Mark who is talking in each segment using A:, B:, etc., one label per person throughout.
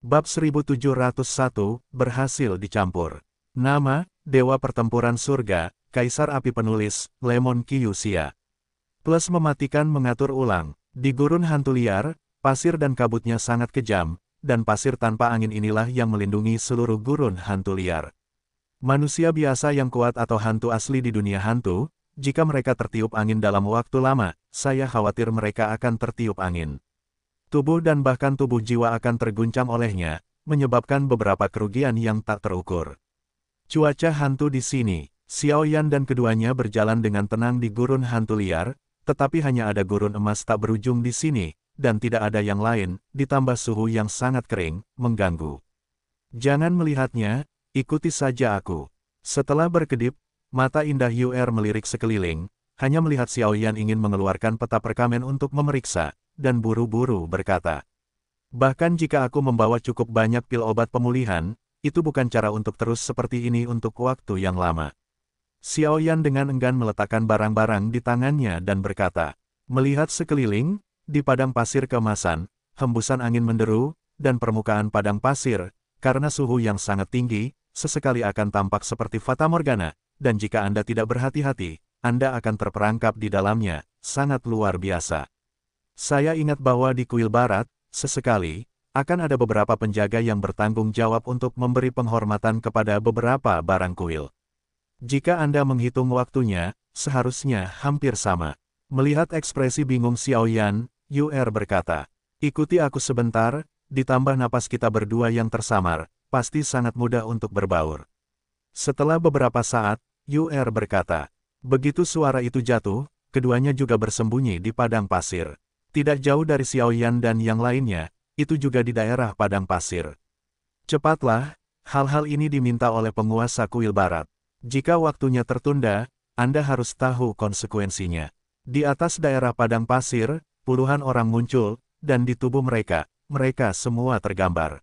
A: Bab 1701, berhasil dicampur. Nama, Dewa Pertempuran Surga, Kaisar Api Penulis, Lemon Kyusia. Plus mematikan mengatur ulang, di gurun hantu liar, pasir dan kabutnya sangat kejam, dan pasir tanpa angin inilah yang melindungi seluruh gurun hantu liar. Manusia biasa yang kuat atau hantu asli di dunia hantu, jika mereka tertiup angin dalam waktu lama, saya khawatir mereka akan tertiup angin. Tubuh dan bahkan tubuh jiwa akan terguncang olehnya, menyebabkan beberapa kerugian yang tak terukur. Cuaca hantu di sini, Xiao Yan dan keduanya berjalan dengan tenang di gurun hantu liar, tetapi hanya ada gurun emas tak berujung di sini, dan tidak ada yang lain, ditambah suhu yang sangat kering, mengganggu. Jangan melihatnya, ikuti saja aku. Setelah berkedip, mata indah Yuer melirik sekeliling, hanya melihat Xiao Yan ingin mengeluarkan peta perkamen untuk memeriksa, dan buru-buru berkata. Bahkan jika aku membawa cukup banyak pil obat pemulihan, itu bukan cara untuk terus seperti ini untuk waktu yang lama. Xiao Yan dengan enggan meletakkan barang-barang di tangannya dan berkata, Melihat sekeliling, di padang pasir kemasan, hembusan angin menderu, dan permukaan padang pasir, karena suhu yang sangat tinggi, sesekali akan tampak seperti Fata Morgana, dan jika Anda tidak berhati-hati, Anda akan terperangkap di dalamnya, sangat luar biasa. Saya ingat bahwa di kuil barat, sesekali, akan ada beberapa penjaga yang bertanggung jawab untuk memberi penghormatan kepada beberapa barang kuil. Jika Anda menghitung waktunya, seharusnya hampir sama. Melihat ekspresi bingung Xiaoyan, UR er berkata, Ikuti aku sebentar, ditambah napas kita berdua yang tersamar, pasti sangat mudah untuk berbaur. Setelah beberapa saat, UR er berkata, begitu suara itu jatuh, keduanya juga bersembunyi di padang pasir. Tidak jauh dari Xiao Yan dan yang lainnya, itu juga di daerah padang pasir. Cepatlah, hal-hal ini diminta oleh penguasa kuil barat. Jika waktunya tertunda, Anda harus tahu konsekuensinya. Di atas daerah padang pasir, puluhan orang muncul, dan di tubuh mereka, mereka semua tergambar.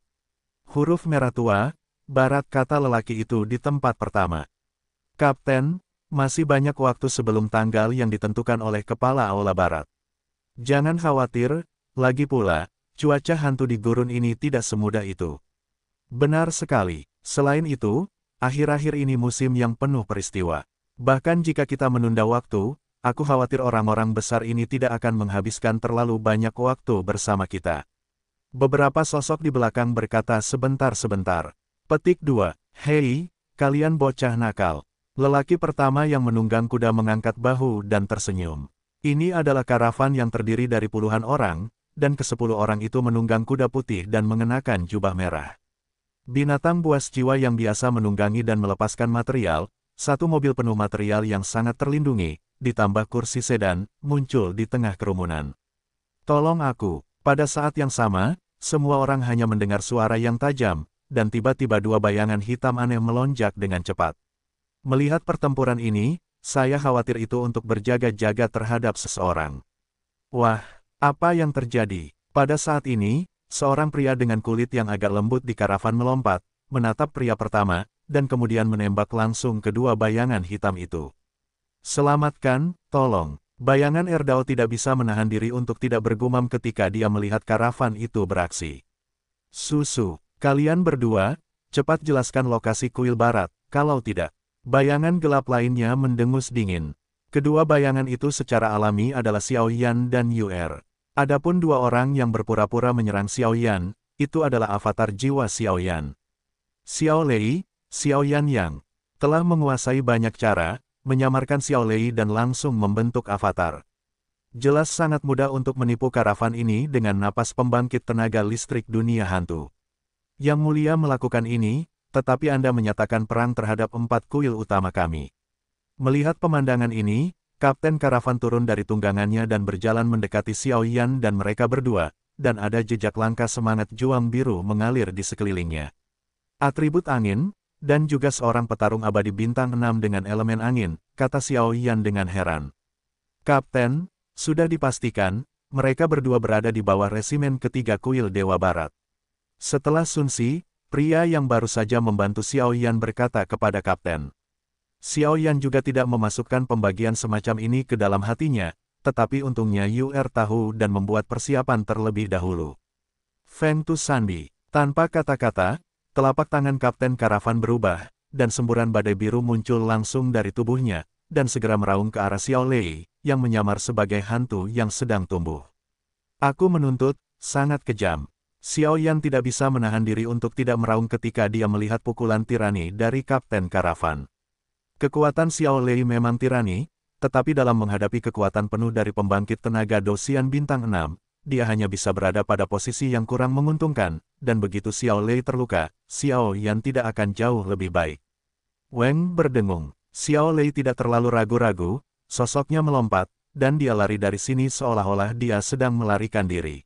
A: Huruf merah tua, barat kata lelaki itu di tempat pertama. Kapten, masih banyak waktu sebelum tanggal yang ditentukan oleh Kepala Aula Barat. Jangan khawatir, lagi pula, cuaca hantu di gurun ini tidak semudah itu. Benar sekali. Selain itu, akhir-akhir ini musim yang penuh peristiwa. Bahkan jika kita menunda waktu, aku khawatir orang-orang besar ini tidak akan menghabiskan terlalu banyak waktu bersama kita. Beberapa sosok di belakang berkata sebentar-sebentar. Petik 2. Hei, kalian bocah nakal. Lelaki pertama yang menunggang kuda mengangkat bahu dan tersenyum. Ini adalah karavan yang terdiri dari puluhan orang, dan kesepuluh orang itu menunggang kuda putih dan mengenakan jubah merah. Binatang buas jiwa yang biasa menunggangi dan melepaskan material, satu mobil penuh material yang sangat terlindungi, ditambah kursi sedan, muncul di tengah kerumunan. Tolong aku. Pada saat yang sama, semua orang hanya mendengar suara yang tajam, dan tiba-tiba dua bayangan hitam aneh melonjak dengan cepat. Melihat pertempuran ini, saya khawatir itu untuk berjaga-jaga terhadap seseorang. Wah, apa yang terjadi? Pada saat ini, seorang pria dengan kulit yang agak lembut di karavan melompat, menatap pria pertama, dan kemudian menembak langsung kedua bayangan hitam itu. Selamatkan, tolong. Bayangan Erdao tidak bisa menahan diri untuk tidak bergumam ketika dia melihat karavan itu beraksi. Susu, kalian berdua, cepat jelaskan lokasi kuil barat, kalau tidak. Bayangan gelap lainnya mendengus dingin. Kedua bayangan itu secara alami adalah Xiao Yan dan Er. Adapun dua orang yang berpura-pura menyerang Xiao Yan, itu adalah avatar jiwa Xiao Yan. Xiao Lei, Xiao Yan Yang, telah menguasai banyak cara, menyamarkan Xiao Lei dan langsung membentuk avatar. Jelas sangat mudah untuk menipu karavan ini dengan napas pembangkit tenaga listrik dunia hantu. Yang mulia melakukan ini, tetapi Anda menyatakan perang terhadap empat kuil utama kami. Melihat pemandangan ini, Kapten Karavan turun dari tunggangannya dan berjalan mendekati Xiao Yan dan mereka berdua, dan ada jejak langkah semangat juang biru mengalir di sekelilingnya. Atribut angin, dan juga seorang petarung abadi bintang enam dengan elemen angin, kata Xiao Yan dengan heran. Kapten, sudah dipastikan, mereka berdua berada di bawah resimen ketiga kuil Dewa Barat. Setelah Sun Si, Pria yang baru saja membantu Xiao Yan berkata kepada kapten. Xiao Yan juga tidak memasukkan pembagian semacam ini ke dalam hatinya, tetapi untungnya Yu Er tahu dan membuat persiapan terlebih dahulu. Feng Tu Sandi, tanpa kata-kata, telapak tangan Kapten Karavan berubah, dan semburan badai biru muncul langsung dari tubuhnya, dan segera meraung ke arah Xiao Lei, yang menyamar sebagai hantu yang sedang tumbuh. Aku menuntut, sangat kejam. Xiao Yan tidak bisa menahan diri untuk tidak meraung ketika dia melihat pukulan tirani dari Kapten Karavan. Kekuatan Xiao Lei memang tirani, tetapi dalam menghadapi kekuatan penuh dari pembangkit tenaga dosian bintang 6, dia hanya bisa berada pada posisi yang kurang menguntungkan, dan begitu Xiao Lei terluka, Xiao Yan tidak akan jauh lebih baik. Weng berdengung. Xiao Lei tidak terlalu ragu-ragu, sosoknya melompat, dan dia lari dari sini seolah-olah dia sedang melarikan diri.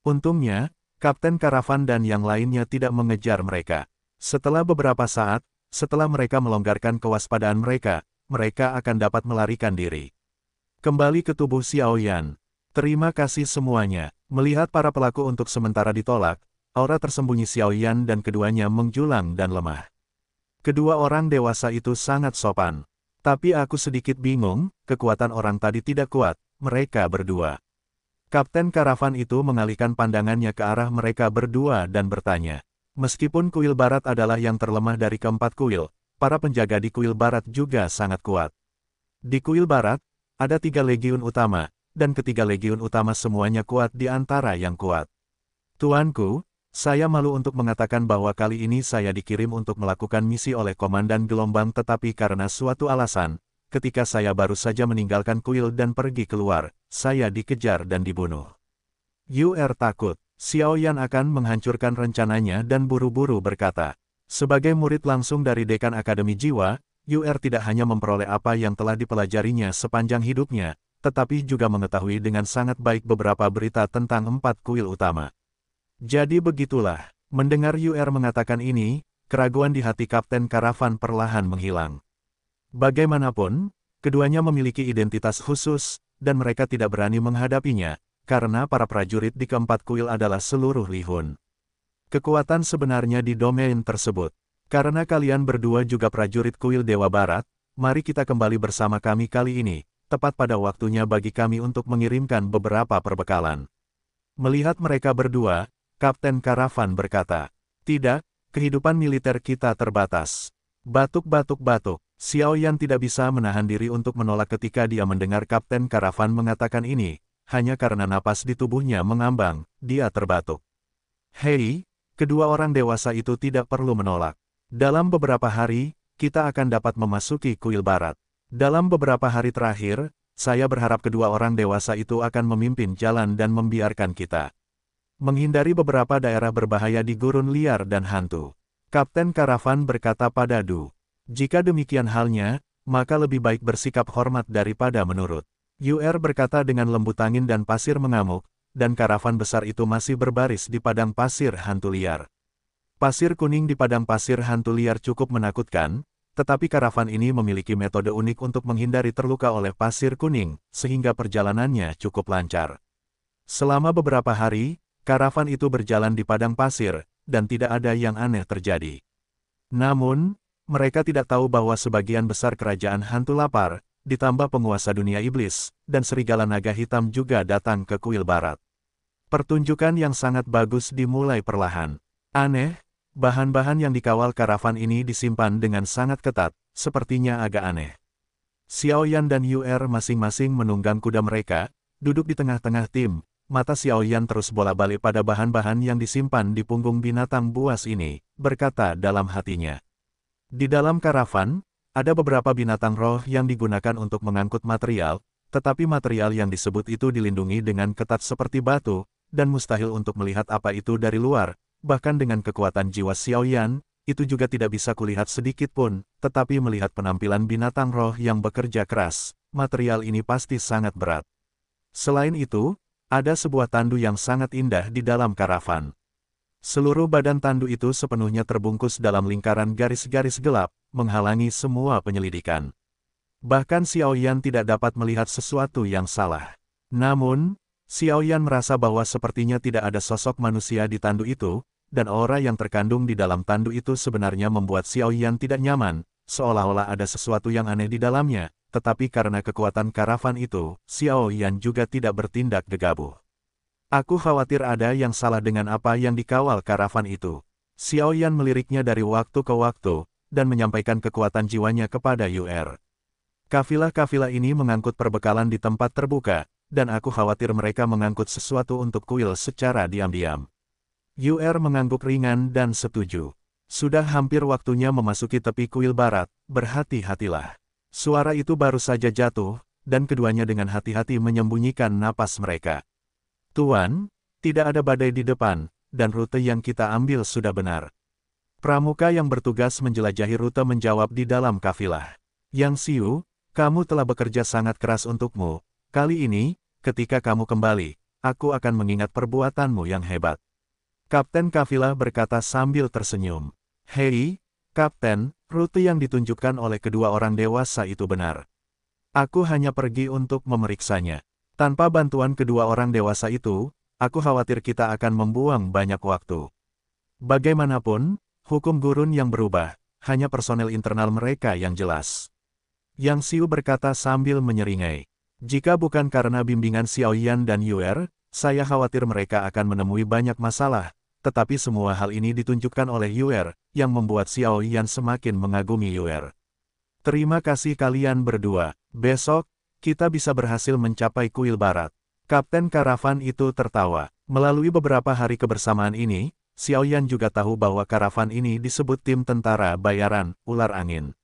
A: Untungnya, Kapten Karavan dan yang lainnya tidak mengejar mereka. Setelah beberapa saat, setelah mereka melonggarkan kewaspadaan mereka, mereka akan dapat melarikan diri. Kembali ke tubuh Xiao Yan, Terima kasih semuanya. Melihat para pelaku untuk sementara ditolak, aura tersembunyi Xiao Yan dan keduanya menjulang dan lemah. Kedua orang dewasa itu sangat sopan. Tapi aku sedikit bingung, kekuatan orang tadi tidak kuat, mereka berdua. Kapten karavan itu mengalihkan pandangannya ke arah mereka berdua dan bertanya. Meskipun kuil barat adalah yang terlemah dari keempat kuil, para penjaga di kuil barat juga sangat kuat. Di kuil barat, ada tiga legiun utama, dan ketiga legiun utama semuanya kuat di antara yang kuat. Tuanku, saya malu untuk mengatakan bahwa kali ini saya dikirim untuk melakukan misi oleh Komandan Gelombang tetapi karena suatu alasan, ketika saya baru saja meninggalkan kuil dan pergi keluar, saya dikejar dan dibunuh. UR takut, Xiao Yan akan menghancurkan rencananya dan buru-buru berkata, sebagai murid langsung dari dekan Akademi Jiwa, UR tidak hanya memperoleh apa yang telah dipelajarinya sepanjang hidupnya, tetapi juga mengetahui dengan sangat baik beberapa berita tentang empat kuil utama. Jadi begitulah, mendengar UR mengatakan ini, keraguan di hati Kapten Karavan perlahan menghilang. Bagaimanapun, keduanya memiliki identitas khusus, dan mereka tidak berani menghadapinya, karena para prajurit di keempat kuil adalah seluruh Lihun. Kekuatan sebenarnya di domain tersebut. Karena kalian berdua juga prajurit kuil Dewa Barat, mari kita kembali bersama kami kali ini, tepat pada waktunya bagi kami untuk mengirimkan beberapa perbekalan. Melihat mereka berdua, Kapten Karavan berkata, Tidak, kehidupan militer kita terbatas. Batuk-batuk-batuk. Xiao Yan tidak bisa menahan diri untuk menolak ketika dia mendengar Kapten Karavan mengatakan ini, hanya karena napas di tubuhnya mengambang, dia terbatuk. Hei, kedua orang dewasa itu tidak perlu menolak. Dalam beberapa hari, kita akan dapat memasuki kuil barat. Dalam beberapa hari terakhir, saya berharap kedua orang dewasa itu akan memimpin jalan dan membiarkan kita. Menghindari beberapa daerah berbahaya di gurun liar dan hantu. Kapten Karavan berkata pada Du. Jika demikian halnya, maka lebih baik bersikap hormat daripada menurut. UR er berkata dengan lembut angin dan pasir mengamuk, dan karavan besar itu masih berbaris di padang pasir hantu liar. Pasir kuning di padang pasir hantu liar cukup menakutkan, tetapi karavan ini memiliki metode unik untuk menghindari terluka oleh pasir kuning, sehingga perjalanannya cukup lancar. Selama beberapa hari, karavan itu berjalan di padang pasir, dan tidak ada yang aneh terjadi. Namun, mereka tidak tahu bahwa sebagian besar kerajaan hantu lapar, ditambah penguasa dunia iblis, dan serigala naga hitam juga datang ke kuil barat. Pertunjukan yang sangat bagus dimulai perlahan. Aneh, bahan-bahan yang dikawal karavan ini disimpan dengan sangat ketat, sepertinya agak aneh. Xiao Yan dan Yuer masing-masing menunggang kuda mereka, duduk di tengah-tengah tim, mata Xiao Yan terus bola-balik pada bahan-bahan yang disimpan di punggung binatang buas ini, berkata dalam hatinya. Di dalam karavan, ada beberapa binatang roh yang digunakan untuk mengangkut material, tetapi material yang disebut itu dilindungi dengan ketat seperti batu, dan mustahil untuk melihat apa itu dari luar, bahkan dengan kekuatan jiwa Xiaoyan, itu juga tidak bisa kulihat sedikit pun, tetapi melihat penampilan binatang roh yang bekerja keras, material ini pasti sangat berat. Selain itu, ada sebuah tandu yang sangat indah di dalam karavan. Seluruh badan tandu itu sepenuhnya terbungkus dalam lingkaran garis-garis gelap, menghalangi semua penyelidikan. Bahkan Xiao Yan tidak dapat melihat sesuatu yang salah. Namun, Xiao Yan merasa bahwa sepertinya tidak ada sosok manusia di tandu itu, dan aura yang terkandung di dalam tandu itu sebenarnya membuat Xiao Yan tidak nyaman, seolah-olah ada sesuatu yang aneh di dalamnya, tetapi karena kekuatan karavan itu, Xiao Yan juga tidak bertindak gegabah. Aku khawatir ada yang salah dengan apa yang dikawal karavan itu. Xiao Yan meliriknya dari waktu ke waktu, dan menyampaikan kekuatan jiwanya kepada Yu'er. Kafilah-kafilah ini mengangkut perbekalan di tempat terbuka, dan aku khawatir mereka mengangkut sesuatu untuk kuil secara diam-diam. Yu'er mengangguk ringan dan setuju. Sudah hampir waktunya memasuki tepi kuil barat, berhati-hatilah. Suara itu baru saja jatuh, dan keduanya dengan hati-hati menyembunyikan napas mereka. Tuan, tidak ada badai di depan, dan rute yang kita ambil sudah benar. Pramuka yang bertugas menjelajahi rute menjawab di dalam kafilah. Yang Siu, kamu telah bekerja sangat keras untukmu. Kali ini, ketika kamu kembali, aku akan mengingat perbuatanmu yang hebat. Kapten kafilah berkata sambil tersenyum. Hei, Kapten, rute yang ditunjukkan oleh kedua orang dewasa itu benar. Aku hanya pergi untuk memeriksanya. Tanpa bantuan kedua orang dewasa itu, aku khawatir kita akan membuang banyak waktu. Bagaimanapun, hukum gurun yang berubah, hanya personel internal mereka yang jelas. Yang Siu berkata sambil menyeringai. Jika bukan karena bimbingan Xiao Yan dan Yuer, saya khawatir mereka akan menemui banyak masalah, tetapi semua hal ini ditunjukkan oleh Yuer, yang membuat Xiao Yan semakin mengagumi Yuer. Terima kasih kalian berdua. Besok, kita bisa berhasil mencapai kuil barat. Kapten karavan itu tertawa. Melalui beberapa hari kebersamaan ini, Xiao Yan juga tahu bahwa karavan ini disebut tim tentara bayaran, ular angin.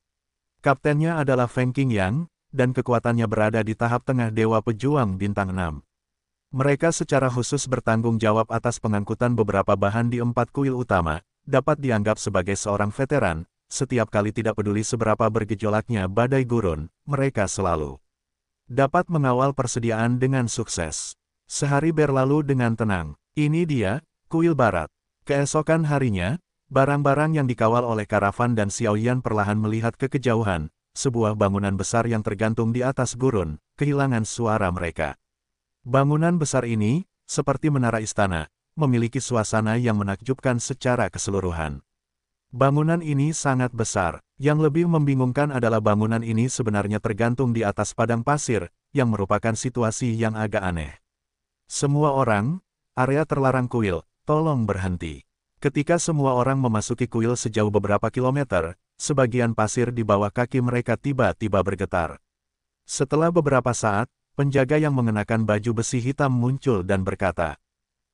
A: Kaptennya adalah Feng Qingyang, dan kekuatannya berada di tahap tengah Dewa Pejuang Bintang 6. Mereka secara khusus bertanggung jawab atas pengangkutan beberapa bahan di empat kuil utama, dapat dianggap sebagai seorang veteran, setiap kali tidak peduli seberapa bergejolaknya badai gurun, mereka selalu dapat mengawal persediaan dengan sukses. Sehari berlalu dengan tenang. Ini dia, kuil barat. Keesokan harinya, barang-barang yang dikawal oleh karavan dan Xiaoyan perlahan melihat ke kejauhan, sebuah bangunan besar yang tergantung di atas gurun, kehilangan suara mereka. Bangunan besar ini, seperti menara istana, memiliki suasana yang menakjubkan secara keseluruhan. Bangunan ini sangat besar, yang lebih membingungkan adalah bangunan ini sebenarnya tergantung di atas padang pasir, yang merupakan situasi yang agak aneh. Semua orang, area terlarang kuil, tolong berhenti. Ketika semua orang memasuki kuil sejauh beberapa kilometer, sebagian pasir di bawah kaki mereka tiba-tiba bergetar. Setelah beberapa saat, penjaga yang mengenakan baju besi hitam muncul dan berkata,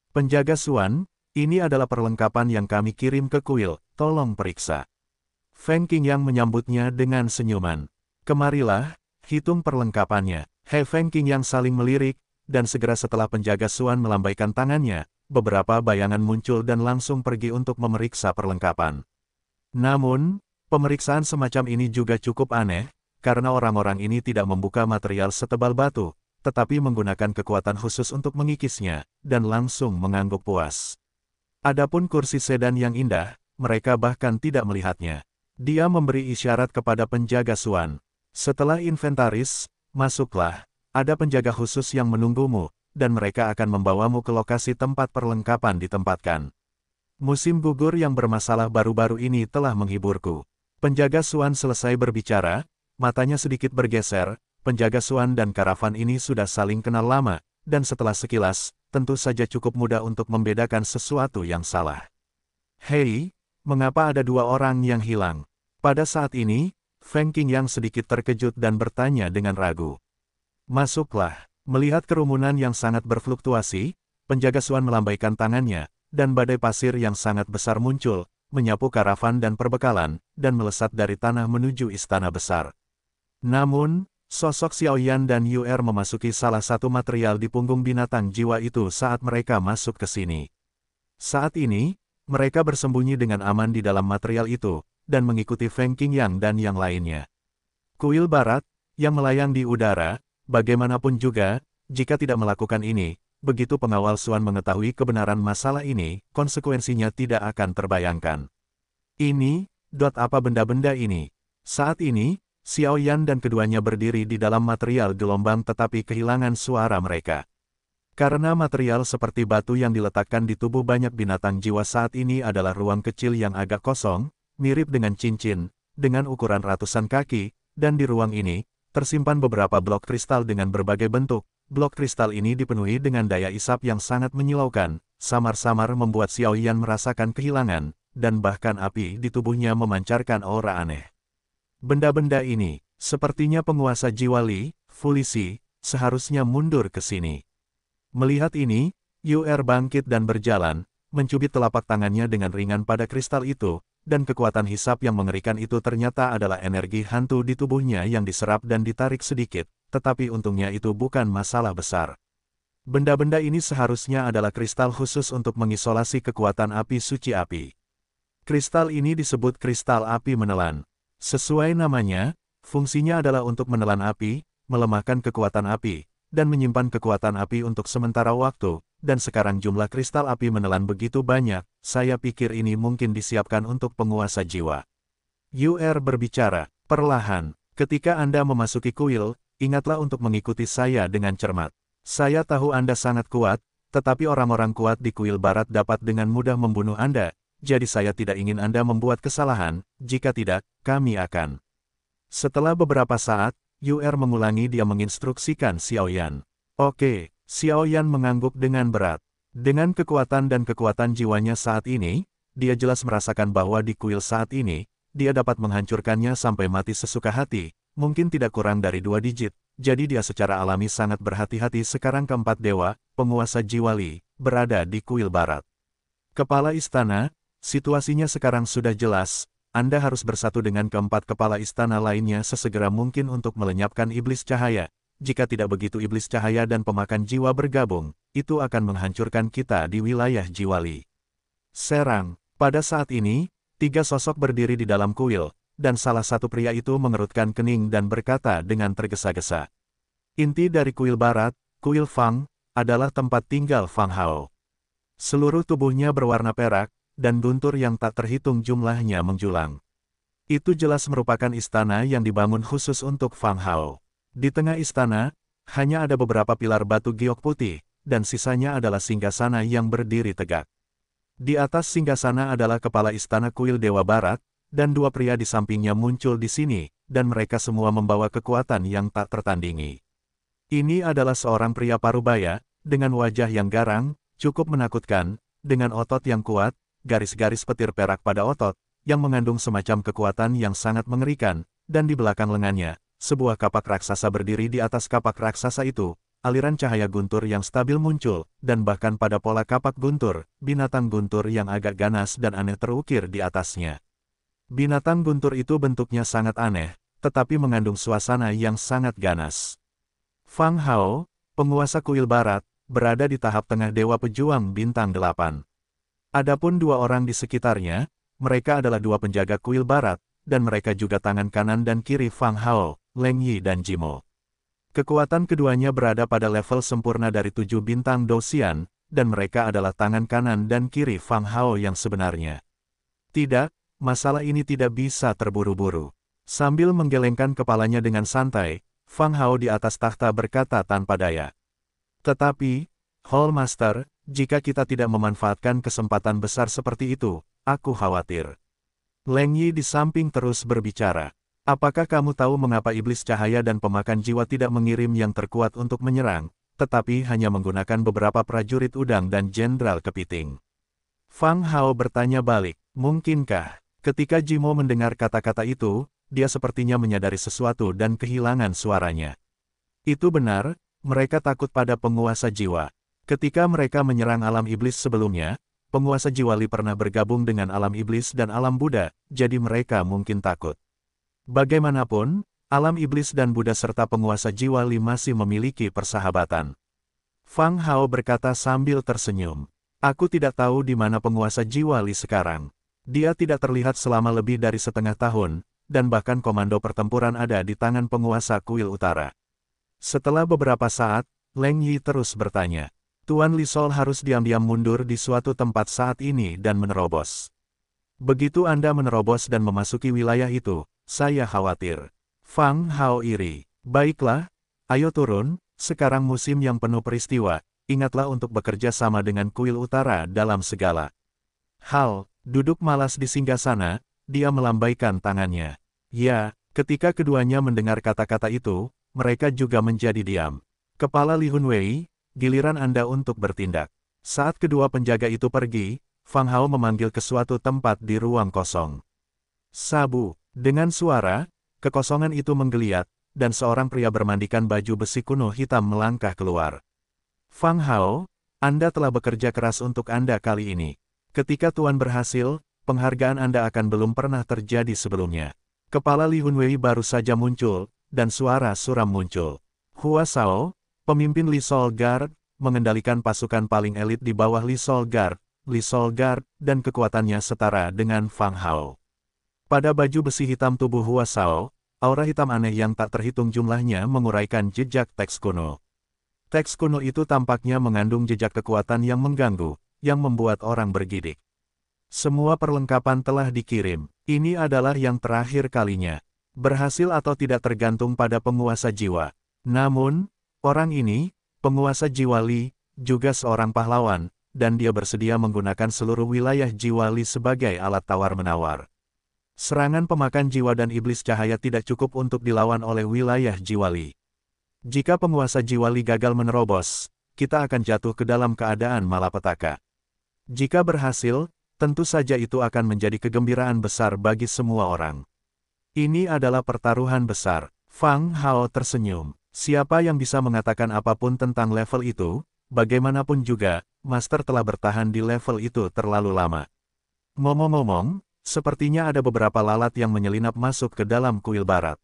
A: Penjaga Suan, ini adalah perlengkapan yang kami kirim ke kuil, tolong periksa. Feng yang menyambutnya dengan senyuman. Kemarilah, hitung perlengkapannya. He Feng yang saling melirik, dan segera setelah penjaga Suan melambaikan tangannya, beberapa bayangan muncul dan langsung pergi untuk memeriksa perlengkapan. Namun, pemeriksaan semacam ini juga cukup aneh, karena orang-orang ini tidak membuka material setebal batu, tetapi menggunakan kekuatan khusus untuk mengikisnya, dan langsung mengangguk puas. Adapun kursi sedan yang indah, mereka bahkan tidak melihatnya. Dia memberi isyarat kepada penjaga Suan. Setelah inventaris, masuklah, ada penjaga khusus yang menunggumu, dan mereka akan membawamu ke lokasi tempat perlengkapan ditempatkan. Musim gugur yang bermasalah baru-baru ini telah menghiburku. Penjaga Suan selesai berbicara, matanya sedikit bergeser, penjaga Suan dan karavan ini sudah saling kenal lama, dan setelah sekilas, tentu saja cukup mudah untuk membedakan sesuatu yang salah. Hei, Mengapa ada dua orang yang hilang? Pada saat ini, Feng yang sedikit terkejut dan bertanya dengan ragu. Masuklah, melihat kerumunan yang sangat berfluktuasi, penjaga Suan melambaikan tangannya, dan badai pasir yang sangat besar muncul, menyapu karavan dan perbekalan, dan melesat dari tanah menuju istana besar. Namun, sosok Xiao Yan dan Yuer memasuki salah satu material di punggung binatang jiwa itu saat mereka masuk ke sini. Saat ini, mereka bersembunyi dengan aman di dalam material itu, dan mengikuti Feng Yang dan yang lainnya. Kuil barat, yang melayang di udara, bagaimanapun juga, jika tidak melakukan ini, begitu pengawal Suan mengetahui kebenaran masalah ini, konsekuensinya tidak akan terbayangkan. Ini, dot apa benda-benda ini? Saat ini, Xiao Yan dan keduanya berdiri di dalam material gelombang tetapi kehilangan suara mereka. Karena material seperti batu yang diletakkan di tubuh banyak binatang jiwa saat ini adalah ruang kecil yang agak kosong, mirip dengan cincin, dengan ukuran ratusan kaki, dan di ruang ini, tersimpan beberapa blok kristal dengan berbagai bentuk. Blok kristal ini dipenuhi dengan daya isap yang sangat menyilaukan, samar-samar membuat Xiao Yan merasakan kehilangan, dan bahkan api di tubuhnya memancarkan aura aneh. Benda-benda ini, sepertinya penguasa jiwa Li, Fulisi, seharusnya mundur ke sini. Melihat ini, UR er bangkit dan berjalan, mencubit telapak tangannya dengan ringan pada kristal itu, dan kekuatan hisap yang mengerikan itu ternyata adalah energi hantu di tubuhnya yang diserap dan ditarik sedikit, tetapi untungnya itu bukan masalah besar. Benda-benda ini seharusnya adalah kristal khusus untuk mengisolasi kekuatan api suci api. Kristal ini disebut kristal api menelan. Sesuai namanya, fungsinya adalah untuk menelan api, melemahkan kekuatan api, dan menyimpan kekuatan api untuk sementara waktu, dan sekarang jumlah kristal api menelan begitu banyak, saya pikir ini mungkin disiapkan untuk penguasa jiwa. UR berbicara, perlahan, ketika Anda memasuki kuil, ingatlah untuk mengikuti saya dengan cermat. Saya tahu Anda sangat kuat, tetapi orang-orang kuat di kuil barat dapat dengan mudah membunuh Anda, jadi saya tidak ingin Anda membuat kesalahan, jika tidak, kami akan. Setelah beberapa saat, Yuer mengulangi dia menginstruksikan Xiaoyan. Oke, Xiaoyan mengangguk dengan berat. Dengan kekuatan dan kekuatan jiwanya saat ini, dia jelas merasakan bahwa di kuil saat ini, dia dapat menghancurkannya sampai mati sesuka hati, mungkin tidak kurang dari dua digit, jadi dia secara alami sangat berhati-hati sekarang keempat dewa, penguasa Jiwali, berada di kuil barat. Kepala istana, situasinya sekarang sudah jelas, anda harus bersatu dengan keempat kepala istana lainnya sesegera mungkin untuk melenyapkan iblis cahaya. Jika tidak begitu iblis cahaya dan pemakan jiwa bergabung, itu akan menghancurkan kita di wilayah Jiwali. Serang, pada saat ini, tiga sosok berdiri di dalam kuil, dan salah satu pria itu mengerutkan kening dan berkata dengan tergesa-gesa. Inti dari kuil barat, kuil Fang, adalah tempat tinggal Fang Hao. Seluruh tubuhnya berwarna perak, dan guntur yang tak terhitung jumlahnya menjulang. Itu jelas merupakan istana yang dibangun khusus untuk Fang Hao. Di tengah istana, hanya ada beberapa pilar batu giok putih, dan sisanya adalah singgasana yang berdiri tegak. Di atas singgasana adalah kepala istana kuil Dewa Barat, dan dua pria di sampingnya muncul di sini, dan mereka semua membawa kekuatan yang tak tertandingi. Ini adalah seorang pria parubaya, dengan wajah yang garang, cukup menakutkan, dengan otot yang kuat, garis-garis petir perak pada otot, yang mengandung semacam kekuatan yang sangat mengerikan, dan di belakang lengannya, sebuah kapak raksasa berdiri di atas kapak raksasa itu, aliran cahaya guntur yang stabil muncul, dan bahkan pada pola kapak guntur, binatang guntur yang agak ganas dan aneh terukir di atasnya. Binatang guntur itu bentuknya sangat aneh, tetapi mengandung suasana yang sangat ganas. Fang Hao, penguasa kuil barat, berada di tahap tengah Dewa Pejuang Bintang 8. Adapun dua orang di sekitarnya, mereka adalah dua penjaga kuil barat, dan mereka juga tangan kanan dan kiri Fang Hao, Leng Yi dan Jimo. Kekuatan keduanya berada pada level sempurna dari tujuh bintang dosian, dan mereka adalah tangan kanan dan kiri Fang Hao yang sebenarnya. Tidak, masalah ini tidak bisa terburu-buru. Sambil menggelengkan kepalanya dengan santai, Fang Hao di atas tahta berkata tanpa daya. Tetapi, Hall Master, jika kita tidak memanfaatkan kesempatan besar seperti itu, aku khawatir. Leng Yi di samping terus berbicara. Apakah kamu tahu mengapa iblis cahaya dan pemakan jiwa tidak mengirim yang terkuat untuk menyerang, tetapi hanya menggunakan beberapa prajurit udang dan jenderal kepiting? Fang Hao bertanya balik, mungkinkah? Ketika Jimo mendengar kata-kata itu, dia sepertinya menyadari sesuatu dan kehilangan suaranya. Itu benar, mereka takut pada penguasa jiwa. Ketika mereka menyerang alam iblis sebelumnya, penguasa Jiwali pernah bergabung dengan alam iblis dan alam Buddha, jadi mereka mungkin takut. Bagaimanapun, alam iblis dan Buddha serta penguasa Jiwali masih memiliki persahabatan. Fang Hao berkata sambil tersenyum, Aku tidak tahu di mana penguasa Jiwali sekarang. Dia tidak terlihat selama lebih dari setengah tahun, dan bahkan komando pertempuran ada di tangan penguasa kuil utara. Setelah beberapa saat, Leng Yi terus bertanya, Tuan Lisol harus diam-diam mundur di suatu tempat saat ini dan menerobos. Begitu Anda menerobos dan memasuki wilayah itu, saya khawatir. Fang Hao iri. Baiklah, ayo turun, sekarang musim yang penuh peristiwa, ingatlah untuk bekerja sama dengan kuil utara dalam segala. Hal, duduk malas di singgah sana, dia melambaikan tangannya. Ya, ketika keduanya mendengar kata-kata itu, mereka juga menjadi diam. Kepala Li Hunwei, giliran Anda untuk bertindak. Saat kedua penjaga itu pergi, Fang Hao memanggil ke suatu tempat di ruang kosong. Sabu, dengan suara, kekosongan itu menggeliat, dan seorang pria bermandikan baju besi kuno hitam melangkah keluar. Fang Hao, Anda telah bekerja keras untuk Anda kali ini. Ketika Tuan berhasil, penghargaan Anda akan belum pernah terjadi sebelumnya. Kepala Li Hunwei baru saja muncul, dan suara suram muncul. Hua Sao, Pemimpin Lee Solgard, mengendalikan pasukan paling elit di bawah Lee Solgard, Lee Solgard, dan kekuatannya setara dengan Fang Hao. Pada baju besi hitam tubuh Hua Sao, aura hitam aneh yang tak terhitung jumlahnya menguraikan jejak teks kuno. Teks kuno itu tampaknya mengandung jejak kekuatan yang mengganggu, yang membuat orang bergidik. Semua perlengkapan telah dikirim. Ini adalah yang terakhir kalinya. Berhasil atau tidak tergantung pada penguasa jiwa. Namun, Orang ini, penguasa Jiwali, juga seorang pahlawan, dan dia bersedia menggunakan seluruh wilayah Jiwali sebagai alat tawar-menawar. Serangan pemakan jiwa dan iblis cahaya tidak cukup untuk dilawan oleh wilayah Jiwali. Jika penguasa Jiwali gagal menerobos, kita akan jatuh ke dalam keadaan malapetaka. Jika berhasil, tentu saja itu akan menjadi kegembiraan besar bagi semua orang. Ini adalah pertaruhan besar. Fang Hao tersenyum. Siapa yang bisa mengatakan apapun tentang level itu, bagaimanapun juga, Master telah bertahan di level itu terlalu lama. Ngomong-ngomong, sepertinya ada beberapa lalat yang menyelinap masuk ke dalam kuil barat.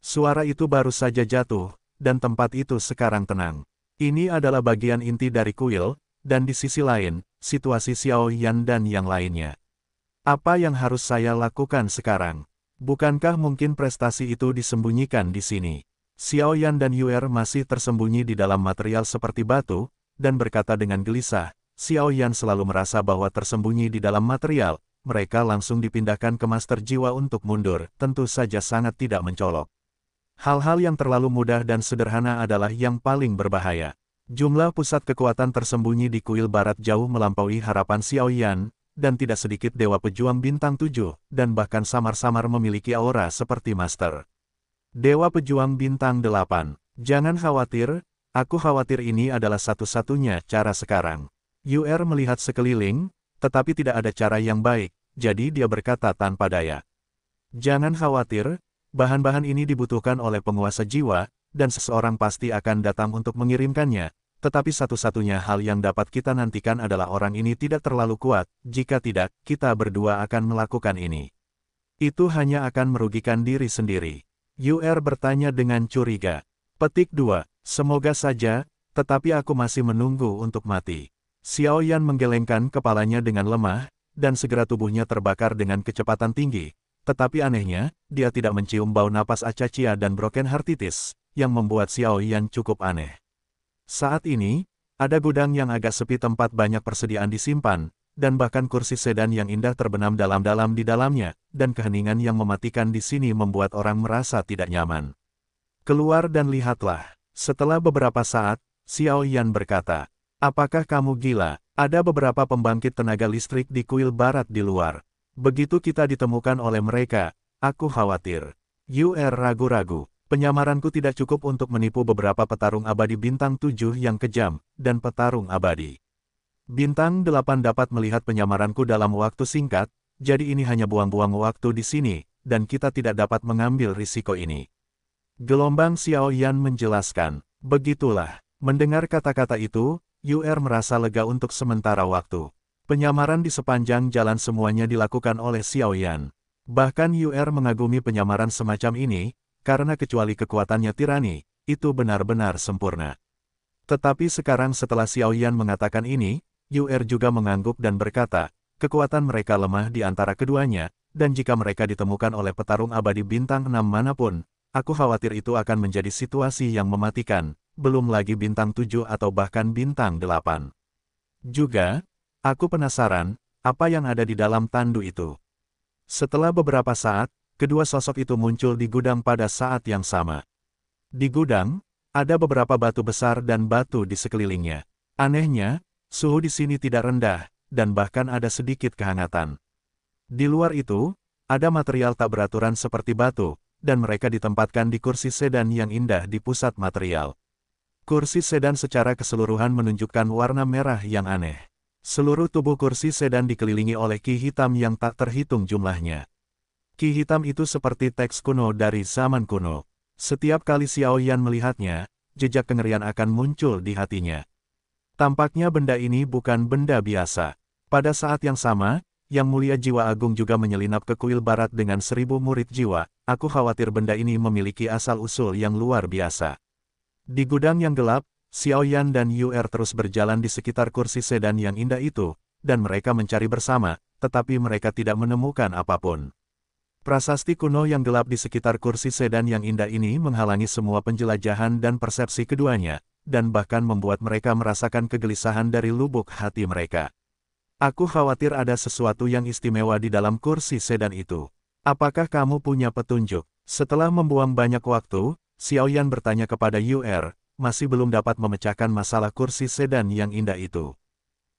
A: Suara itu baru saja jatuh, dan tempat itu sekarang tenang. Ini adalah bagian inti dari kuil, dan di sisi lain, situasi Xiao Yan dan yang lainnya. Apa yang harus saya lakukan sekarang? Bukankah mungkin prestasi itu disembunyikan di sini? Xiao Yan dan Yuer masih tersembunyi di dalam material seperti batu, dan berkata dengan gelisah, Xiao Yan selalu merasa bahwa tersembunyi di dalam material, mereka langsung dipindahkan ke Master Jiwa untuk mundur, tentu saja sangat tidak mencolok. Hal-hal yang terlalu mudah dan sederhana adalah yang paling berbahaya. Jumlah pusat kekuatan tersembunyi di kuil barat jauh melampaui harapan Xiao Yan, dan tidak sedikit dewa pejuang bintang Tujuh, dan bahkan samar-samar memiliki aura seperti Master. Dewa Pejuang Bintang 8, jangan khawatir, aku khawatir ini adalah satu-satunya cara sekarang. UR er melihat sekeliling, tetapi tidak ada cara yang baik, jadi dia berkata tanpa daya. Jangan khawatir, bahan-bahan ini dibutuhkan oleh penguasa jiwa, dan seseorang pasti akan datang untuk mengirimkannya, tetapi satu-satunya hal yang dapat kita nantikan adalah orang ini tidak terlalu kuat, jika tidak, kita berdua akan melakukan ini. Itu hanya akan merugikan diri sendiri. UR er bertanya dengan curiga. Petik 2. Semoga saja, tetapi aku masih menunggu untuk mati. Xiao Yan menggelengkan kepalanya dengan lemah, dan segera tubuhnya terbakar dengan kecepatan tinggi. Tetapi anehnya, dia tidak mencium bau napas acacia dan broken heartitis, yang membuat Xiao Yan cukup aneh. Saat ini, ada gudang yang agak sepi tempat banyak persediaan disimpan, dan bahkan kursi sedan yang indah terbenam dalam-dalam di dalamnya, dan keheningan yang mematikan di sini membuat orang merasa tidak nyaman. Keluar dan lihatlah. Setelah beberapa saat, Xiao Yan berkata, Apakah kamu gila? Ada beberapa pembangkit tenaga listrik di kuil barat di luar. Begitu kita ditemukan oleh mereka, aku khawatir. UR er ragu-ragu. Penyamaranku tidak cukup untuk menipu beberapa petarung abadi bintang tujuh yang kejam, dan petarung abadi. Bintang 8 dapat melihat penyamaranku dalam waktu singkat, jadi ini hanya buang-buang waktu di sini, dan kita tidak dapat mengambil risiko ini. Gelombang Xiao Yan menjelaskan, begitulah, mendengar kata-kata itu, UR merasa lega untuk sementara waktu. Penyamaran di sepanjang jalan semuanya dilakukan oleh Xiao Yan. Bahkan UR mengagumi penyamaran semacam ini, karena kecuali kekuatannya tirani, itu benar-benar sempurna. Tetapi sekarang setelah Xiao Yan mengatakan ini, Yuer juga mengangguk dan berkata, kekuatan mereka lemah di antara keduanya, dan jika mereka ditemukan oleh petarung abadi bintang enam manapun, aku khawatir itu akan menjadi situasi yang mematikan, belum lagi bintang tujuh atau bahkan bintang delapan. Juga, aku penasaran, apa yang ada di dalam tandu itu. Setelah beberapa saat, kedua sosok itu muncul di gudang pada saat yang sama. Di gudang, ada beberapa batu besar dan batu di sekelilingnya. Anehnya, Suhu di sini tidak rendah, dan bahkan ada sedikit kehangatan. Di luar itu, ada material tak beraturan seperti batu, dan mereka ditempatkan di kursi sedan yang indah di pusat material. Kursi sedan secara keseluruhan menunjukkan warna merah yang aneh. Seluruh tubuh kursi sedan dikelilingi oleh ki hitam yang tak terhitung jumlahnya. Ki hitam itu seperti teks kuno dari zaman kuno. Setiap kali Xiao Yan melihatnya, jejak kengerian akan muncul di hatinya. Tampaknya benda ini bukan benda biasa. Pada saat yang sama, Yang Mulia Jiwa Agung juga menyelinap ke kuil barat dengan seribu murid jiwa, aku khawatir benda ini memiliki asal-usul yang luar biasa. Di gudang yang gelap, Xiao Yan dan Yuer terus berjalan di sekitar kursi sedan yang indah itu, dan mereka mencari bersama, tetapi mereka tidak menemukan apapun. Prasasti kuno yang gelap di sekitar kursi sedan yang indah ini menghalangi semua penjelajahan dan persepsi keduanya, dan bahkan membuat mereka merasakan kegelisahan dari lubuk hati mereka. Aku khawatir ada sesuatu yang istimewa di dalam kursi sedan itu. Apakah kamu punya petunjuk? Setelah membuang banyak waktu, Xiao Yan bertanya kepada Yu'er. masih belum dapat memecahkan masalah kursi sedan yang indah itu.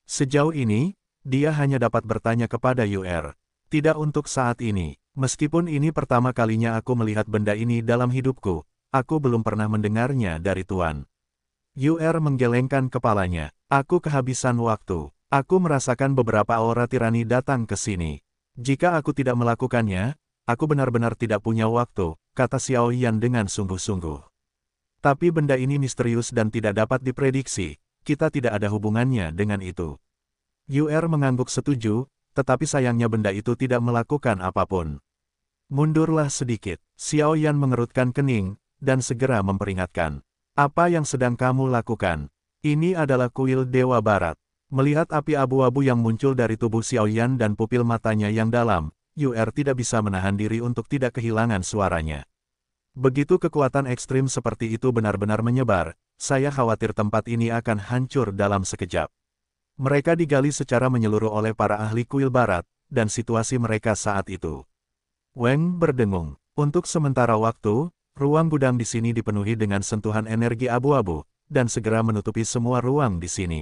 A: Sejauh ini, dia hanya dapat bertanya kepada Yu'er. Tidak untuk saat ini, meskipun ini pertama kalinya aku melihat benda ini dalam hidupku, aku belum pernah mendengarnya dari Tuan. Yuer menggelengkan kepalanya. Aku kehabisan waktu. Aku merasakan beberapa aura tirani datang ke sini. Jika aku tidak melakukannya, aku benar-benar tidak punya waktu, kata Xiao Yan dengan sungguh-sungguh. Tapi benda ini misterius dan tidak dapat diprediksi, kita tidak ada hubungannya dengan itu. Yuer mengangguk setuju, tetapi sayangnya benda itu tidak melakukan apapun. Mundurlah sedikit, Xiao Yan mengerutkan kening, dan segera memperingatkan. Apa yang sedang kamu lakukan? Ini adalah kuil Dewa Barat. Melihat api abu-abu yang muncul dari tubuh Xiaoyan dan pupil matanya yang dalam, Yu'er tidak bisa menahan diri untuk tidak kehilangan suaranya. Begitu kekuatan ekstrim seperti itu benar-benar menyebar, saya khawatir tempat ini akan hancur dalam sekejap. Mereka digali secara menyeluruh oleh para ahli kuil barat, dan situasi mereka saat itu. Wang berdengung. Untuk sementara waktu, Ruang gudang di sini dipenuhi dengan sentuhan energi abu-abu, dan segera menutupi semua ruang di sini.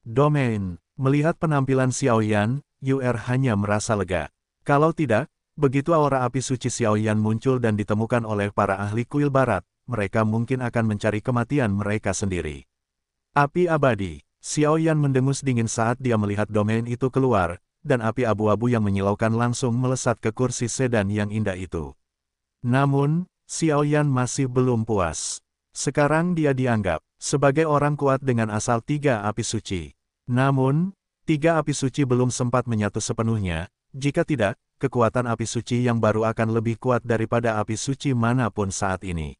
A: Domain, melihat penampilan Xiaoyan, UR er hanya merasa lega. Kalau tidak, begitu aura api suci Xiaoyan muncul dan ditemukan oleh para ahli kuil barat, mereka mungkin akan mencari kematian mereka sendiri. Api abadi, Xiaoyan mendengus dingin saat dia melihat domain itu keluar, dan api abu-abu yang menyilaukan langsung melesat ke kursi sedan yang indah itu. Namun, Xiaoyan masih belum puas. Sekarang dia dianggap sebagai orang kuat dengan asal tiga api suci. Namun, tiga api suci belum sempat menyatu sepenuhnya, jika tidak, kekuatan api suci yang baru akan lebih kuat daripada api suci manapun saat ini.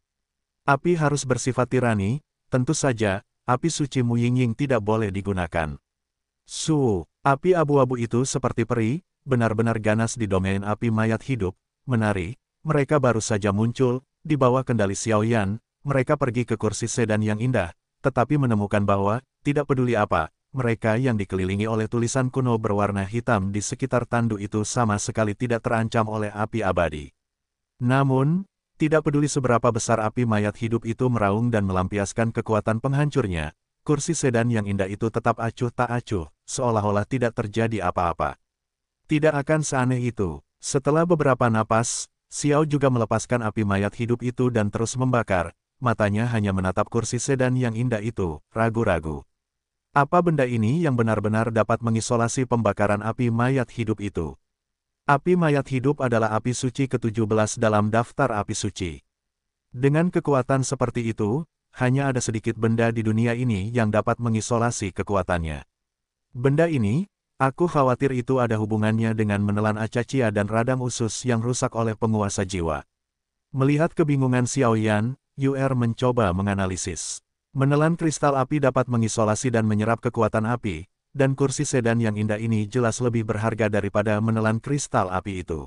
A: Api harus bersifat tirani, tentu saja, api suci Mu Yingying tidak boleh digunakan. Su, api abu-abu itu seperti peri, benar-benar ganas di domain api mayat hidup, menarik, mereka baru saja muncul, di bawah kendali Xiao Yan. mereka pergi ke kursi sedan yang indah, tetapi menemukan bahwa, tidak peduli apa, mereka yang dikelilingi oleh tulisan kuno berwarna hitam di sekitar tandu itu sama sekali tidak terancam oleh api abadi. Namun, tidak peduli seberapa besar api mayat hidup itu meraung dan melampiaskan kekuatan penghancurnya, kursi sedan yang indah itu tetap acuh tak acuh, seolah-olah tidak terjadi apa-apa. Tidak akan seaneh itu. Setelah beberapa napas, Xiao juga melepaskan api mayat hidup itu dan terus membakar, matanya hanya menatap kursi sedan yang indah itu, ragu-ragu. Apa benda ini yang benar-benar dapat mengisolasi pembakaran api mayat hidup itu? Api mayat hidup adalah api suci ke-17 dalam daftar api suci. Dengan kekuatan seperti itu, hanya ada sedikit benda di dunia ini yang dapat mengisolasi kekuatannya. Benda ini, Aku khawatir itu ada hubungannya dengan menelan acacia dan radang usus yang rusak oleh penguasa jiwa. Melihat kebingungan Xiao Xiaoyan, Yu'er mencoba menganalisis. Menelan kristal api dapat mengisolasi dan menyerap kekuatan api, dan kursi sedan yang indah ini jelas lebih berharga daripada menelan kristal api itu.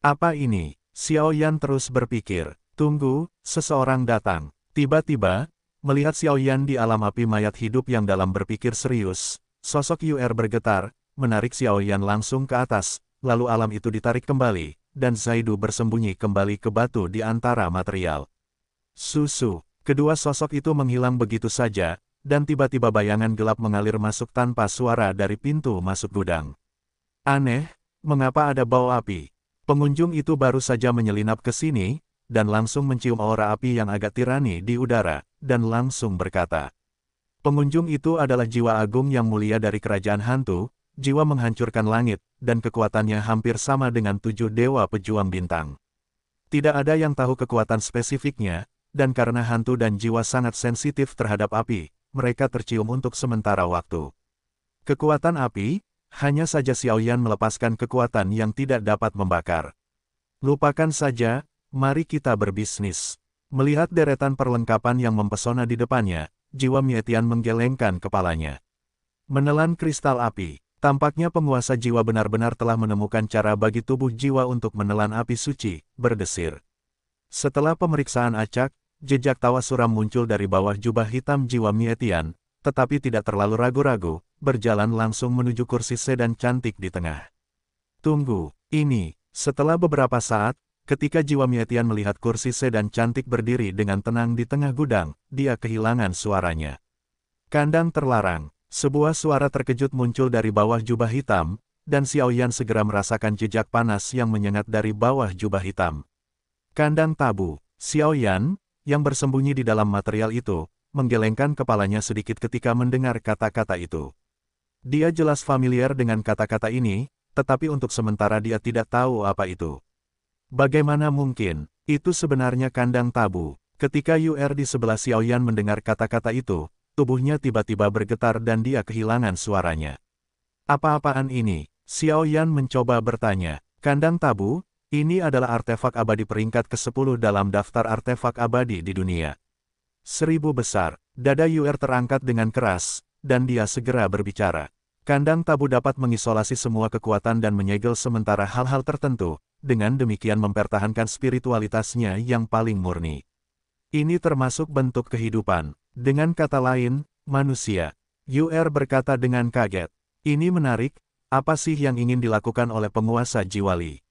A: Apa ini? Xiao Yan terus berpikir. Tunggu, seseorang datang. Tiba-tiba, melihat Xiao Yan di alam api mayat hidup yang dalam berpikir serius, Sosok Yuer bergetar, menarik Xiao Yan langsung ke atas, lalu alam itu ditarik kembali, dan Zaidu bersembunyi kembali ke batu di antara material. Susu, kedua sosok itu menghilang begitu saja, dan tiba-tiba bayangan gelap mengalir masuk tanpa suara dari pintu masuk gudang. Aneh, mengapa ada bau api? Pengunjung itu baru saja menyelinap ke sini, dan langsung mencium aura api yang agak tirani di udara, dan langsung berkata, Pengunjung itu adalah jiwa agung yang mulia dari kerajaan hantu, jiwa menghancurkan langit, dan kekuatannya hampir sama dengan tujuh dewa pejuang bintang. Tidak ada yang tahu kekuatan spesifiknya, dan karena hantu dan jiwa sangat sensitif terhadap api, mereka tercium untuk sementara waktu. Kekuatan api, hanya saja Xiaoyan melepaskan kekuatan yang tidak dapat membakar. Lupakan saja, mari kita berbisnis. Melihat deretan perlengkapan yang mempesona di depannya, jiwa Mietian menggelengkan kepalanya. Menelan kristal api, tampaknya penguasa jiwa benar-benar telah menemukan cara bagi tubuh jiwa untuk menelan api suci, berdesir. Setelah pemeriksaan acak, jejak tawa suram muncul dari bawah jubah hitam jiwa Mietian, tetapi tidak terlalu ragu-ragu, berjalan langsung menuju kursi sedan cantik di tengah. Tunggu, ini, setelah beberapa saat, Ketika Jiwa Mietian melihat kursi sedan cantik berdiri dengan tenang di tengah gudang, dia kehilangan suaranya. Kandang terlarang, sebuah suara terkejut muncul dari bawah jubah hitam, dan Xiaoyan segera merasakan jejak panas yang menyengat dari bawah jubah hitam. Kandang tabu, Xiaoyan, yang bersembunyi di dalam material itu, menggelengkan kepalanya sedikit ketika mendengar kata-kata itu. Dia jelas familiar dengan kata-kata ini, tetapi untuk sementara dia tidak tahu apa itu. Bagaimana mungkin, itu sebenarnya kandang tabu. Ketika Yu'er di sebelah Xiaoyan mendengar kata-kata itu, tubuhnya tiba-tiba bergetar dan dia kehilangan suaranya. Apa-apaan ini? Xiaoyan mencoba bertanya. Kandang tabu, ini adalah artefak abadi peringkat ke-10 dalam daftar artefak abadi di dunia. Seribu besar, dada Yuer terangkat dengan keras, dan dia segera berbicara. Kandang tabu dapat mengisolasi semua kekuatan dan menyegel sementara hal-hal tertentu, dengan demikian mempertahankan spiritualitasnya yang paling murni. Ini termasuk bentuk kehidupan. Dengan kata lain, manusia. UR berkata dengan kaget. Ini menarik, apa sih yang ingin dilakukan oleh penguasa Jiwali?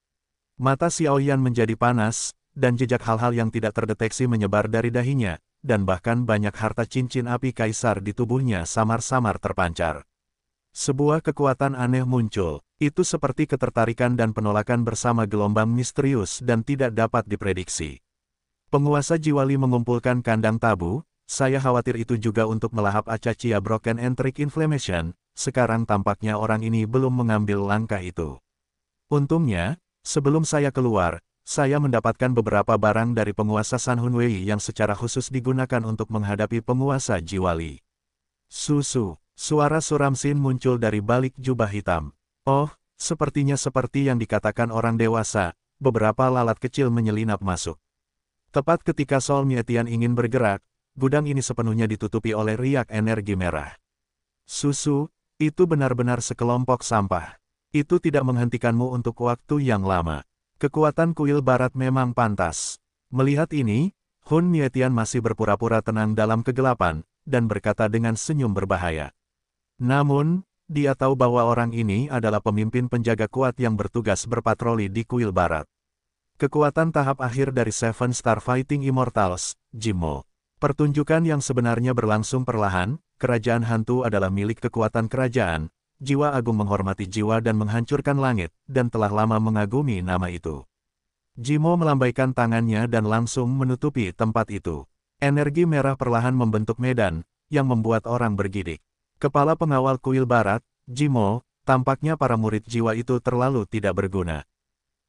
A: Mata Xiaoyan menjadi panas, dan jejak hal-hal yang tidak terdeteksi menyebar dari dahinya, dan bahkan banyak harta cincin api kaisar di tubuhnya samar-samar terpancar. Sebuah kekuatan aneh muncul, itu seperti ketertarikan dan penolakan bersama gelombang misterius dan tidak dapat diprediksi. Penguasa Jiwali mengumpulkan kandang tabu, saya khawatir itu juga untuk melahap Acacia Broken Entric Inflammation, sekarang tampaknya orang ini belum mengambil langkah itu. Untungnya, sebelum saya keluar, saya mendapatkan beberapa barang dari penguasa San Hunwei yang secara khusus digunakan untuk menghadapi penguasa Jiwali. Susu Suara suram Sin muncul dari balik jubah hitam. Oh, sepertinya seperti yang dikatakan orang dewasa, beberapa lalat kecil menyelinap masuk. Tepat ketika Sol Mietian ingin bergerak, gudang ini sepenuhnya ditutupi oleh riak energi merah. Susu, itu benar-benar sekelompok sampah. Itu tidak menghentikanmu untuk waktu yang lama. Kekuatan kuil barat memang pantas. Melihat ini, Hun Mietian masih berpura-pura tenang dalam kegelapan, dan berkata dengan senyum berbahaya. Namun, dia tahu bahwa orang ini adalah pemimpin penjaga kuat yang bertugas berpatroli di kuil barat. Kekuatan tahap akhir dari Seven Star Fighting Immortals, Jimo. Pertunjukan yang sebenarnya berlangsung perlahan, kerajaan hantu adalah milik kekuatan kerajaan, jiwa agung menghormati jiwa dan menghancurkan langit, dan telah lama mengagumi nama itu. Jimo melambaikan tangannya dan langsung menutupi tempat itu. Energi merah perlahan membentuk medan, yang membuat orang bergidik. Kepala pengawal kuil barat, Jimo, tampaknya para murid jiwa itu terlalu tidak berguna.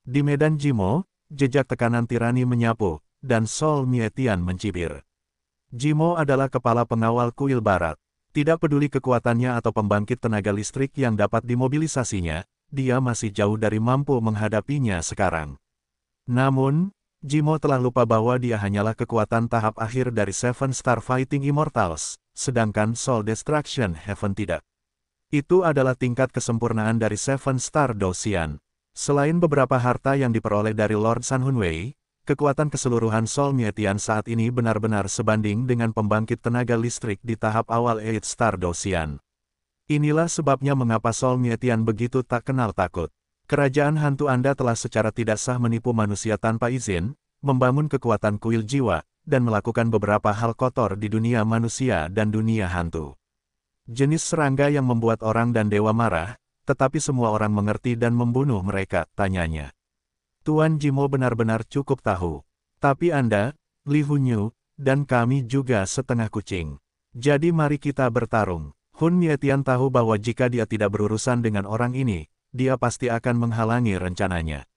A: Di medan Jimo, jejak tekanan tirani menyapu, dan Sol Mietian mencibir. Jimo adalah kepala pengawal kuil barat. Tidak peduli kekuatannya atau pembangkit tenaga listrik yang dapat dimobilisasinya, dia masih jauh dari mampu menghadapinya sekarang. Namun, Jimo telah lupa bahwa dia hanyalah kekuatan tahap akhir dari Seven Star Fighting Immortals, sedangkan Soul Destruction Heaven tidak. Itu adalah tingkat kesempurnaan dari Seven Star Dosian. Selain beberapa harta yang diperoleh dari Lord San Hunwei, kekuatan keseluruhan Soul Mietian saat ini benar-benar sebanding dengan pembangkit tenaga listrik di tahap awal Eight Star Dosian. Inilah sebabnya mengapa Soul Mietian begitu tak kenal takut. Kerajaan hantu Anda telah secara tidak sah menipu manusia tanpa izin, membangun kekuatan kuil jiwa, dan melakukan beberapa hal kotor di dunia manusia dan dunia hantu. Jenis serangga yang membuat orang dan dewa marah, tetapi semua orang mengerti dan membunuh mereka, tanyanya. Tuan Jimo benar-benar cukup tahu. Tapi Anda, Li Hunyu, dan kami juga setengah kucing. Jadi mari kita bertarung. Hun Mietian tahu bahwa jika dia tidak berurusan dengan orang ini, dia pasti akan menghalangi rencananya.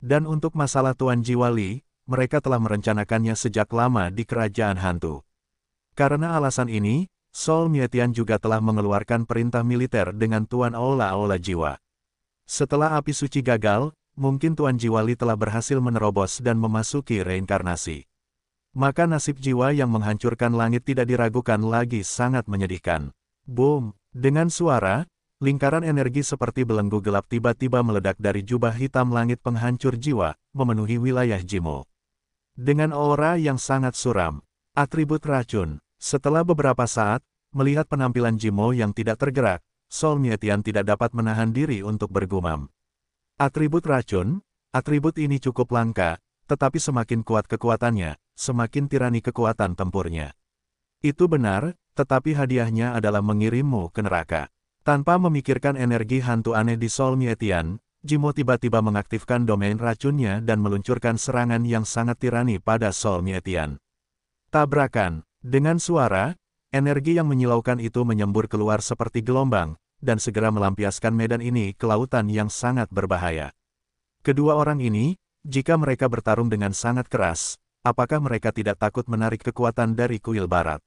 A: Dan untuk masalah Tuan Jiwali, mereka telah merencanakannya sejak lama di kerajaan hantu. Karena alasan ini, Sol Mietian juga telah mengeluarkan perintah militer dengan Tuan Aula Aula Jiwa. Setelah api suci gagal, mungkin Tuan Jiwali telah berhasil menerobos dan memasuki reinkarnasi. Maka nasib jiwa yang menghancurkan langit tidak diragukan lagi sangat menyedihkan. Boom! Dengan suara, lingkaran energi seperti belenggu gelap tiba-tiba meledak dari jubah hitam langit penghancur jiwa, memenuhi wilayah Jimo. Dengan aura yang sangat suram, atribut racun, setelah beberapa saat, melihat penampilan Jimo yang tidak tergerak, Sol Mietian tidak dapat menahan diri untuk bergumam. Atribut racun, atribut ini cukup langka, tetapi semakin kuat kekuatannya, semakin tirani kekuatan tempurnya. Itu benar, tetapi hadiahnya adalah mengirimmu ke neraka. Tanpa memikirkan energi hantu aneh di Sol Mietian, Jimo tiba-tiba mengaktifkan domain racunnya dan meluncurkan serangan yang sangat tirani pada Sol Mietian. Tabrakan, dengan suara, energi yang menyilaukan itu menyembur keluar seperti gelombang, dan segera melampiaskan medan ini ke lautan yang sangat berbahaya. Kedua orang ini, jika mereka bertarung dengan sangat keras, apakah mereka tidak takut menarik kekuatan dari kuil barat?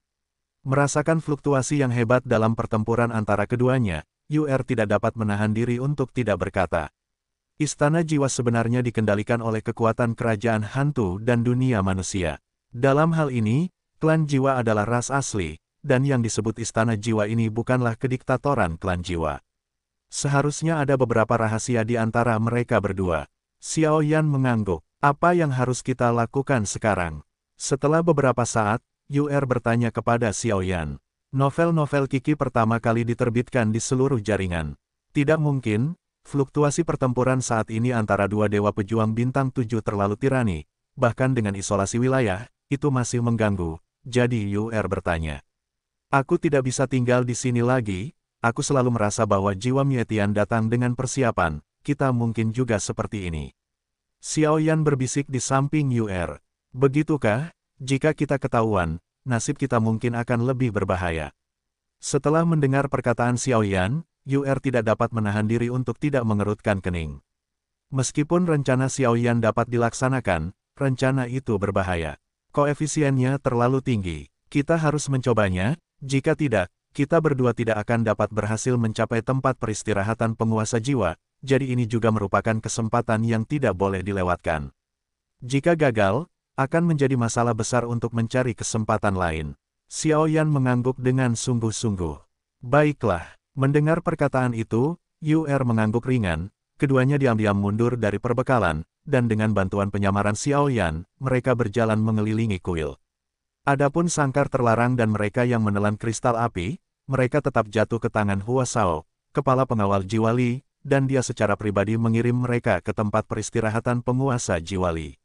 A: Merasakan fluktuasi yang hebat dalam pertempuran antara keduanya, UR tidak dapat menahan diri untuk tidak berkata, Istana Jiwa sebenarnya dikendalikan oleh kekuatan kerajaan hantu dan dunia manusia. Dalam hal ini, klan jiwa adalah ras asli, dan yang disebut Istana Jiwa ini bukanlah kediktatoran klan jiwa. Seharusnya ada beberapa rahasia di antara mereka berdua. Xiao Yan mengangguk, apa yang harus kita lakukan sekarang? Setelah beberapa saat, Yuer bertanya kepada Xiao Yan. Novel-novel Kiki pertama kali diterbitkan di seluruh jaringan. Tidak mungkin, Fluktuasi pertempuran saat ini antara dua dewa pejuang bintang tujuh terlalu tirani, bahkan dengan isolasi wilayah, itu masih mengganggu, jadi UR er bertanya. Aku tidak bisa tinggal di sini lagi, aku selalu merasa bahwa jiwa Mietian datang dengan persiapan, kita mungkin juga seperti ini. Xiao Yan berbisik di samping UR. Er. Begitukah, jika kita ketahuan, nasib kita mungkin akan lebih berbahaya. Setelah mendengar perkataan Xiao Yan. UR tidak dapat menahan diri untuk tidak mengerutkan kening. Meskipun rencana Xiao Yan dapat dilaksanakan, rencana itu berbahaya. Koefisiennya terlalu tinggi. Kita harus mencobanya, jika tidak, kita berdua tidak akan dapat berhasil mencapai tempat peristirahatan penguasa jiwa, jadi ini juga merupakan kesempatan yang tidak boleh dilewatkan. Jika gagal, akan menjadi masalah besar untuk mencari kesempatan lain. Xiao Yan mengangguk dengan sungguh-sungguh. Baiklah, Mendengar perkataan itu, UR er mengangguk ringan, keduanya diam-diam mundur dari perbekalan, dan dengan bantuan penyamaran Xiao Yan, mereka berjalan mengelilingi kuil. Adapun sangkar terlarang dan mereka yang menelan kristal api, mereka tetap jatuh ke tangan Hua Sao, kepala pengawal Jiwali, dan dia secara pribadi mengirim mereka ke tempat peristirahatan penguasa Jiwali.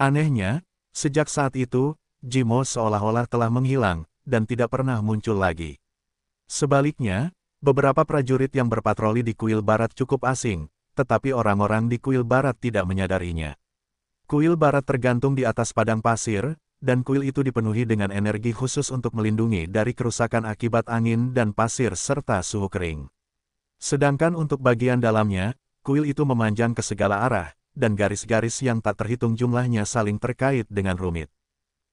A: Anehnya, sejak saat itu, Jimo seolah-olah telah menghilang, dan tidak pernah muncul lagi. Sebaliknya, Beberapa prajurit yang berpatroli di kuil barat cukup asing, tetapi orang-orang di kuil barat tidak menyadarinya. Kuil barat tergantung di atas padang pasir, dan kuil itu dipenuhi dengan energi khusus untuk melindungi dari kerusakan akibat angin dan pasir serta suhu kering. Sedangkan untuk bagian dalamnya, kuil itu memanjang ke segala arah, dan garis-garis yang tak terhitung jumlahnya saling terkait dengan rumit.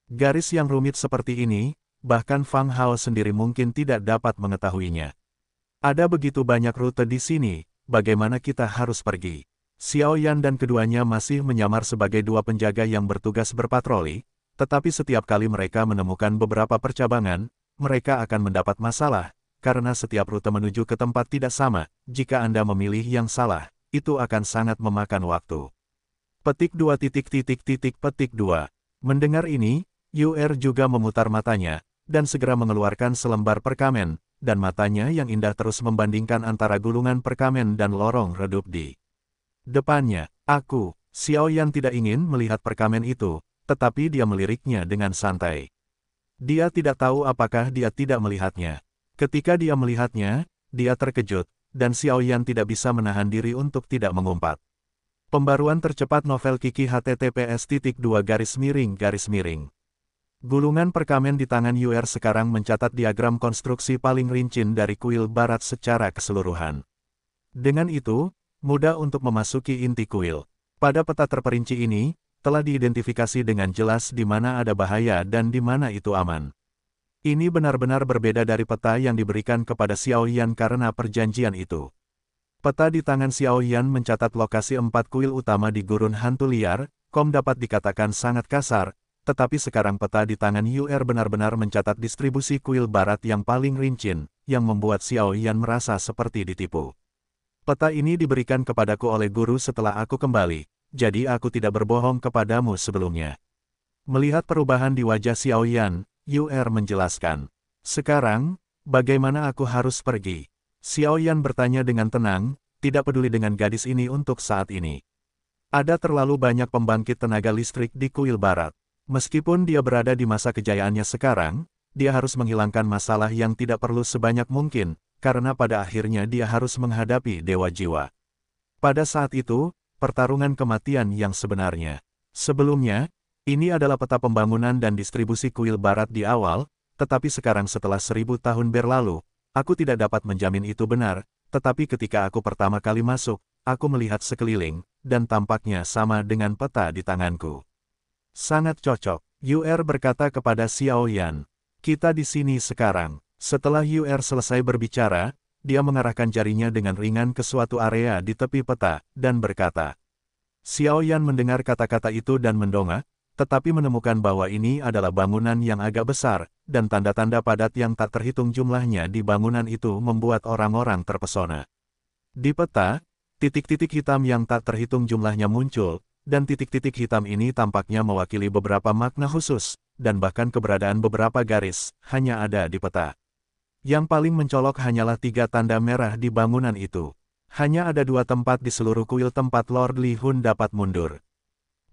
A: Garis yang rumit seperti ini, bahkan Fang Hao sendiri mungkin tidak dapat mengetahuinya. Ada begitu banyak rute di sini, bagaimana kita harus pergi? Xiao Yan dan keduanya masih menyamar sebagai dua penjaga yang bertugas berpatroli, tetapi setiap kali mereka menemukan beberapa percabangan, mereka akan mendapat masalah, karena setiap rute menuju ke tempat tidak sama, jika Anda memilih yang salah, itu akan sangat memakan waktu. Petik 2 titik titik titik petik 2. Mendengar ini, UR juga memutar matanya, dan segera mengeluarkan selembar perkamen, dan matanya yang indah terus membandingkan antara gulungan perkamen dan lorong redup di depannya. Aku, Xiao Yan tidak ingin melihat perkamen itu, tetapi dia meliriknya dengan santai. Dia tidak tahu apakah dia tidak melihatnya. Ketika dia melihatnya, dia terkejut, dan Xiao Yan tidak bisa menahan diri untuk tidak mengumpat. Pembaruan tercepat novel Kiki https garis miring garis miring Gulungan perkamen di tangan UR sekarang mencatat diagram konstruksi paling rincin dari kuil barat secara keseluruhan. Dengan itu, mudah untuk memasuki inti kuil. Pada peta terperinci ini, telah diidentifikasi dengan jelas di mana ada bahaya dan di mana itu aman. Ini benar-benar berbeda dari peta yang diberikan kepada Xiao Yan karena perjanjian itu. Peta di tangan Xiao Yan mencatat lokasi empat kuil utama di gurun hantu liar, Kom dapat dikatakan sangat kasar, tetapi sekarang peta di tangan UR er benar-benar mencatat distribusi kuil barat yang paling rincin, yang membuat Xiao Yan merasa seperti ditipu. Peta ini diberikan kepadaku oleh guru setelah aku kembali, jadi aku tidak berbohong kepadamu sebelumnya. Melihat perubahan di wajah Xiao Yan, UR er menjelaskan. Sekarang, bagaimana aku harus pergi? Xiao Yan bertanya dengan tenang, tidak peduli dengan gadis ini untuk saat ini. Ada terlalu banyak pembangkit tenaga listrik di kuil barat. Meskipun dia berada di masa kejayaannya sekarang, dia harus menghilangkan masalah yang tidak perlu sebanyak mungkin, karena pada akhirnya dia harus menghadapi Dewa Jiwa. Pada saat itu, pertarungan kematian yang sebenarnya. Sebelumnya, ini adalah peta pembangunan dan distribusi kuil barat di awal, tetapi sekarang setelah seribu tahun berlalu, aku tidak dapat menjamin itu benar, tetapi ketika aku pertama kali masuk, aku melihat sekeliling, dan tampaknya sama dengan peta di tanganku. Sangat cocok. Yu'er berkata kepada Xiao Yan. Kita di sini sekarang. Setelah Yu'er selesai berbicara, dia mengarahkan jarinya dengan ringan ke suatu area di tepi peta, dan berkata. Xiao Yan mendengar kata-kata itu dan mendongak, tetapi menemukan bahwa ini adalah bangunan yang agak besar, dan tanda-tanda padat yang tak terhitung jumlahnya di bangunan itu membuat orang-orang terpesona. Di peta, titik-titik hitam yang tak terhitung jumlahnya muncul, dan titik-titik hitam ini tampaknya mewakili beberapa makna khusus, dan bahkan keberadaan beberapa garis, hanya ada di peta. Yang paling mencolok hanyalah tiga tanda merah di bangunan itu. Hanya ada dua tempat di seluruh kuil tempat Lord Li Hun dapat mundur.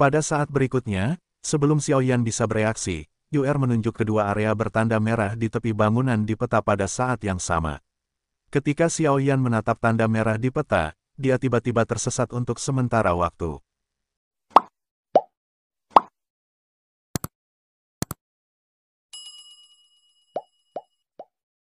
A: Pada saat berikutnya, sebelum Xiao Yan bisa bereaksi, UR er menunjuk kedua area bertanda merah di tepi bangunan di peta pada saat yang sama. Ketika Xiao Yan menatap tanda merah di peta, dia tiba-tiba tersesat untuk sementara waktu.